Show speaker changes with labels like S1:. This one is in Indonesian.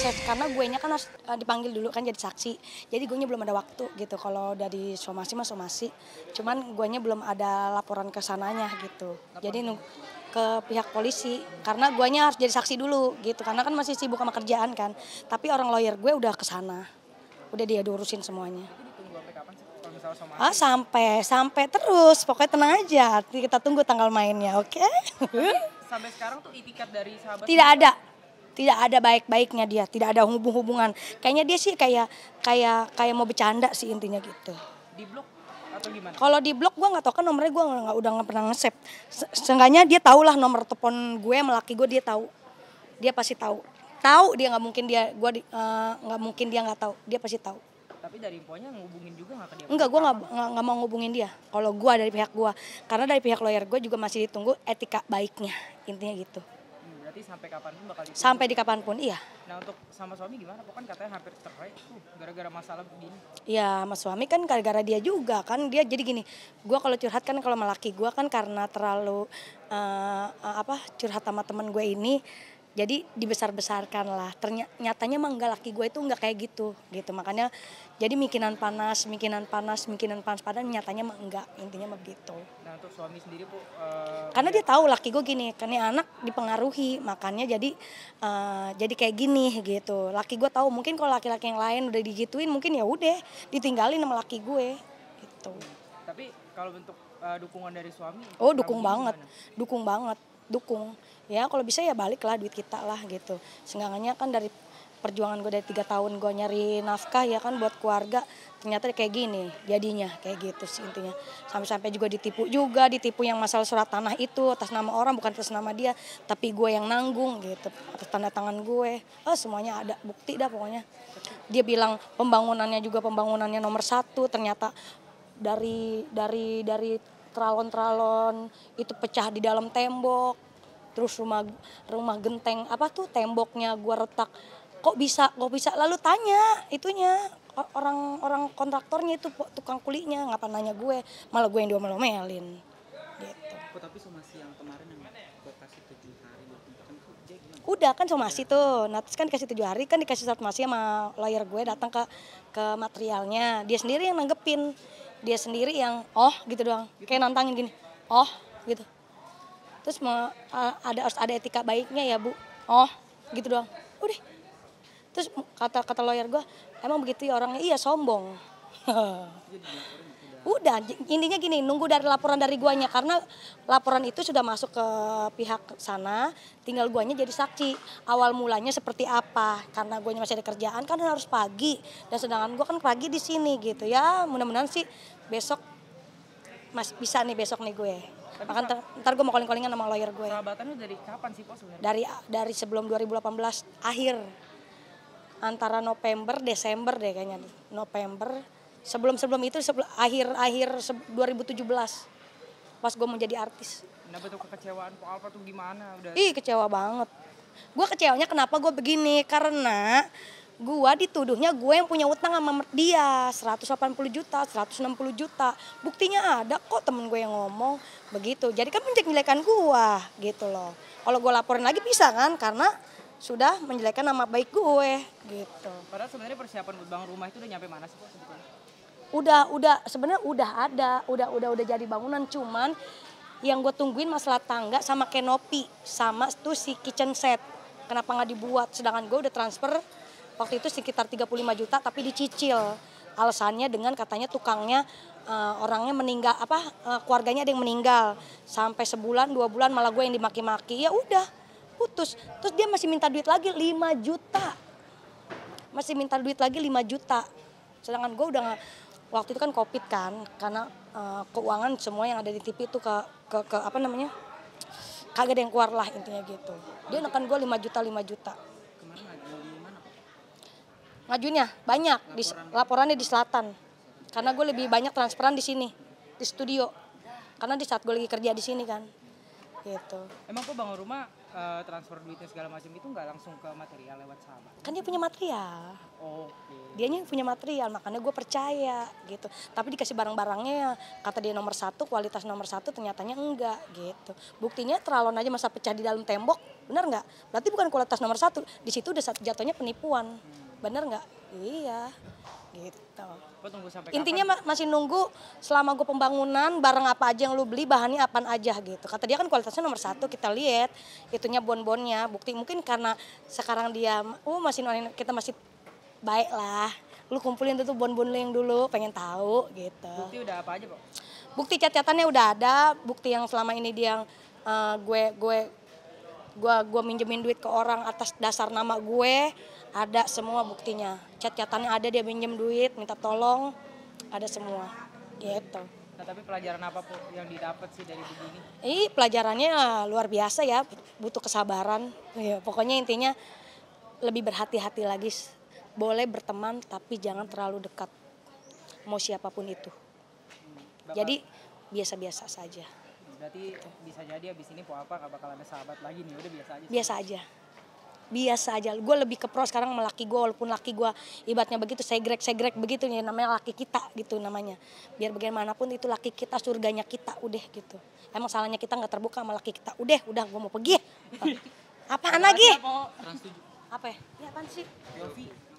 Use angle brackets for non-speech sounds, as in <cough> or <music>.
S1: proses karena gue nya kan harus eh, dipanggil dulu kan jadi saksi jadi gue nya belum ada waktu gitu kalau dari somasi mah somasi cuman gue nya belum ada laporan ke sananya gitu jadi ke pihak polisi karena gue nya harus jadi saksi dulu gitu karena kan masih sibuk sama kerjaan kan tapi orang lawyer gue udah ke sana udah dia diurusin semuanya Ah, sampai sampai terus pokoknya tenang aja kita tunggu tanggal mainnya oke okay? sampai sekarang tuh itikat dari sahabat tidak ada tidak ada baik-baiknya dia, tidak ada hubung-hubungan. Kayaknya dia sih kayak kayak kayak mau bercanda sih intinya gitu. Di blok atau gimana? Kalau di blok gue nggak tahu kan nomornya gue nggak udah nggak pernah ngesep. Seenggaknya dia tahu lah nomor telepon gue melaki gue dia tahu. Dia pasti tahu. Tahu dia nggak mungkin dia gue eh, nggak uh, mungkin dia nggak tahu. Dia pasti tahu tapi dari infonya ngubungin juga nggak ke dia? Enggak, gue nggak mau ngubungin dia. Kalau gue dari pihak gue, karena dari pihak lawyer gue juga masih ditunggu etika baiknya, intinya gitu. Berarti sampai kapanpun bakal dikunci. Sampai di kapanpun, iya. Nah untuk sama suami gimana? Pokoknya katanya hampir cerai uh, gara-gara masalah begini. Iya, mas suami kan gara-gara dia juga kan. Dia jadi gini, gue kalau curhat kan kalau melaki gue kan karena terlalu uh, apa curhat sama temen gue ini jadi dibesar-besarkan lah Ternyata nyatanya emang mangga laki gue itu nggak kayak gitu gitu makanya jadi mikinan panas mikinan panas mikinan panas padahal nyatanya emang enggak intinya emang gitu. nah untuk suami sendiri bu uh, karena dia tahu laki gue gini karena anak dipengaruhi makanya jadi uh, jadi kayak gini gitu laki gue tahu mungkin kalau laki-laki yang lain udah digituin mungkin ya udah ditinggalin sama laki gue gitu tapi kalau bentuk uh, dukungan dari suami oh dukung banget gimana? dukung banget dukung ya kalau bisa ya balik lah duit kita lah gitu senggangannya kan dari perjuangan gue dari tiga tahun gue nyari nafkah ya kan buat keluarga ternyata kayak gini jadinya kayak gitu sih intinya sampai-sampai juga ditipu juga ditipu yang masalah surat tanah itu atas nama orang bukan atas nama dia tapi gue yang nanggung gitu atas tanda tangan gue oh semuanya ada bukti dah pokoknya dia bilang pembangunannya juga pembangunannya nomor satu ternyata dari dari dari tralon-tralon itu pecah di dalam tembok terus rumah rumah genteng apa tuh temboknya gue retak kok bisa kok bisa lalu tanya itunya orang orang kontraktornya itu tukang kulinya ngapa nanya gue malah gue yang dua melomelin gitu. Oh, tapi somasi yang kemarin yang gue kan kan kasih tujuh hari kan Udah kan somasi tuh, nah kan dikasih tujuh hari kan dikasih saat masih sama lawyer gue datang ke ke materialnya, dia sendiri yang nanggepin, dia sendiri yang oh gitu doang, gitu. kayak nantangin gini, oh gitu terus mau eh, ada harus ada etika baiknya ya bu oh gitu doang udah terus kata kata lawyer gue emang begitu ya orangnya iya sombong <laughs> udah intinya gini nunggu dari laporan dari guanya karena laporan itu sudah masuk ke pihak sana tinggal guanya jadi saksi awal mulanya seperti apa karena guanya masih ada kerjaan kan harus pagi dan sedangkan gua kan pagi di sini gitu ya mudah-mudahan sih besok masih bisa nih besok nih gue akan ntar, ntar gue mau calling-callingan sama lawyer gue. Ya. Sahabatan lu dari kapan sih kok sebenarnya? Dari dari sebelum 2018 akhir antara November Desember deh kayaknya November sebelum sebelum itu sebelum akhir akhir 2017 pas gue mau jadi artis. Kenapa tuh kekecewaan Pak Alfa tuh gimana? Udah... Ih kecewa banget. Gue kecewanya kenapa gue begini karena gua dituduhnya gue yang punya utang sama dia 180 juta, 160 juta. Buktinya ada kok temen gue yang ngomong begitu. Jadi kan menjelek-jelekan gua gitu loh. Kalau gue laporin lagi bisa kan karena sudah menjelekkan nama baik gue gitu. Padahal sebenarnya persiapan buat bangun rumah itu udah nyampe mana sih sebetulnya? Udah, udah sebenarnya udah ada, udah udah udah jadi bangunan cuman yang gue tungguin masalah tangga sama kenopi sama tuh si kitchen set. Kenapa nggak dibuat? Sedangkan gue udah transfer waktu itu sekitar 35 juta tapi dicicil alasannya dengan katanya tukangnya uh, orangnya meninggal apa uh, keluarganya ada yang meninggal sampai sebulan dua bulan malah gue yang dimaki-maki ya udah putus terus dia masih minta duit lagi 5 juta masih minta duit lagi 5 juta sedangkan gue udah waktu itu kan covid kan karena uh, keuangan semua yang ada di TV itu ke ke, ke apa namanya kagak ada yang keluar lah intinya gitu dia nekan gue 5 juta 5 juta ngajunya banyak di, laporannya di selatan karena gue lebih banyak transferan di sini di studio karena di saat gue lagi kerja di sini kan gitu emang kok bangun rumah eh, transfer duitnya segala macam itu nggak langsung ke material lewat sahabat kan dia punya material oh, Dia yang punya material makanya gue percaya gitu tapi dikasih barang-barangnya kata dia nomor satu kualitas nomor satu ternyatanya enggak gitu buktinya teralon aja masa pecah di dalam tembok benar nggak berarti bukan kualitas nomor satu di situ udah jatuhnya penipuan bener nggak iya gitu tunggu sampai intinya kapan? Ya? masih nunggu selama gue pembangunan barang apa aja yang lu beli bahannya apa aja gitu kata dia kan kualitasnya nomor satu kita lihat itunya bon-bonnya bukti mungkin karena sekarang dia oh masih kita masih baik lah lu kumpulin tuh bon-bon lu yang dulu pengen tahu gitu bukti udah apa aja kok bukti catatannya udah ada bukti yang selama ini dia uh, gue gue gue gua minjemin duit ke orang atas dasar nama gue ada semua buktinya cat-catannya ada dia minjem duit minta tolong ada semua gitu nah, tapi pelajaran apa yang didapat sih dari begini ih pelajarannya luar biasa ya butuh kesabaran ya, pokoknya intinya lebih berhati-hati lagi boleh berteman tapi jangan terlalu dekat mau siapapun itu hmm, Bapak. jadi biasa-biasa saja berarti eh, bisa jadi abis ini apa gak bakal ada sahabat lagi nih udah biasa aja sih. biasa aja biasa aja gue lebih ke pro sekarang sama laki gue walaupun laki gue ibatnya begitu segrek segrek begitu nih ya, namanya laki kita gitu namanya biar bagaimanapun itu laki kita surganya kita udah gitu emang salahnya kita nggak terbuka sama laki kita udah udah gue mau pergi <laughs> apaan lagi apa ya? ya apaan sih Yofi